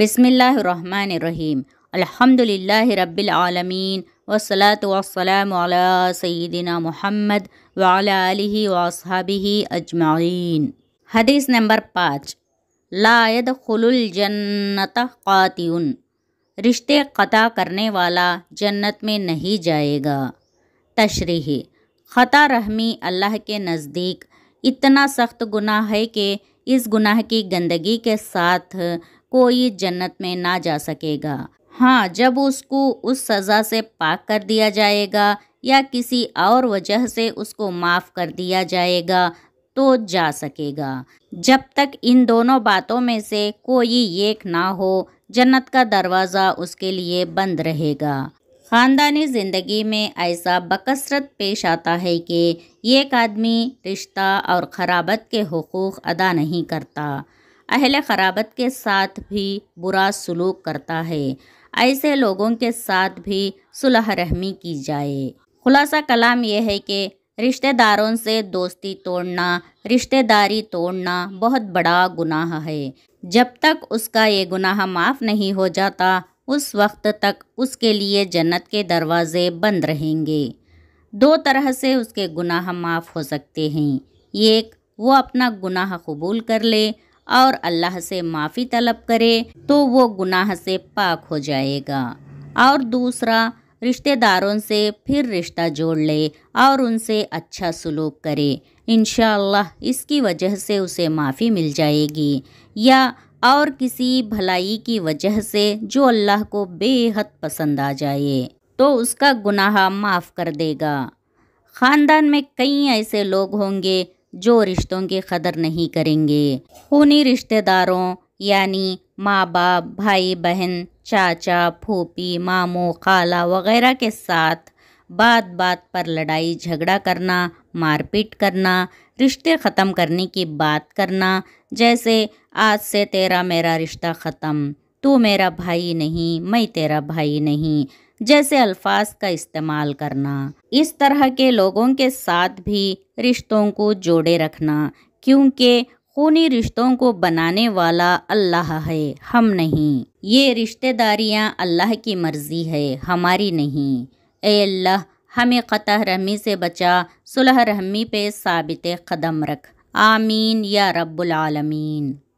वस्सलामु अला रबालमीन मुहम्मद व अला आलिहि व असहाबिहि अजमाइन हदीस नंबर पाँच यदखुलुल खलुलजन्नत क़ातियुन रिश्ते क़ता करने वाला जन्नत में नहीं जाएगा तशरीह ख़ता रहमी अल्लाह के नज़दीक इतना सख्त गुनाह है कि इस गुनाह की गंदगी के साथ कोई जन्नत में ना जा सकेगा हाँ जब उसको उस सज़ा से पाक कर दिया जाएगा या किसी और वजह से उसको माफ़ कर दिया जाएगा तो जा सकेगा जब तक इन दोनों बातों में से कोई एक ना हो जन्नत का दरवाज़ा उसके लिए बंद रहेगा ख़ानदानी ज़िंदगी में ऐसा बकसरत पेश आता है कि एक आदमी रिश्ता और खराबत के हकूक़ अदा नहीं करता अहल खराबत के साथ भी बुरा सलूक करता है ऐसे लोगों के साथ भी सुलह रहमी की जाए खुलासा कलाम यह है कि रिश्तेदारों से दोस्ती तोड़ना रिश्तेदारी तोड़ना बहुत बड़ा गुनाह है जब तक उसका ये गुनाह माफ़ नहीं हो जाता उस वक्त तक उसके लिए जन्नत के दरवाज़े बंद रहेंगे दो तरह से उसके गुनाह माफ़ हो सकते हैं एक वो अपना गुनाह कबूल कर ले और अल्लाह से माफ़ी तलब करे तो वो गुनाह से पाक हो जाएगा और दूसरा रिश्तेदारों से फिर रिश्ता जोड़ ले और उनसे अच्छा सलूक करे इन इसकी वजह से उसे माफ़ी मिल जाएगी या और किसी भलाई की वजह से जो अल्लाह को बेहद पसंद आ जाए तो उसका गुनाह माफ़ कर देगा ख़ानदान में कई ऐसे लोग होंगे जो रिश्तों की कदर नहीं करेंगे खूनी रिश्तेदारों यानी माँ बाप भाई बहन चाचा फूपी मामू खाला वगैरह के साथ बात बात पर लड़ाई झगड़ा करना मारपीट करना रिश्ते ख़त्म करने की बात करना जैसे आज से तेरा मेरा रिश्ता ख़त्म तू मेरा भाई नहीं मैं तेरा भाई नहीं जैसे अल्फाज का इस्तेमाल करना इस तरह के लोगों के साथ भी रिश्तों को जोड़े रखना क्योंकि खूनी रिश्तों को बनाने वाला अल्लाह है हम नहीं ये रिश्तेदारियां अल्लाह की मर्ज़ी है हमारी नहीं ए अल्लाह हमें क़तः रहमी से बचा सुलह रहमी पे साबित कदम रख आमीन या रब्बुल आलमीन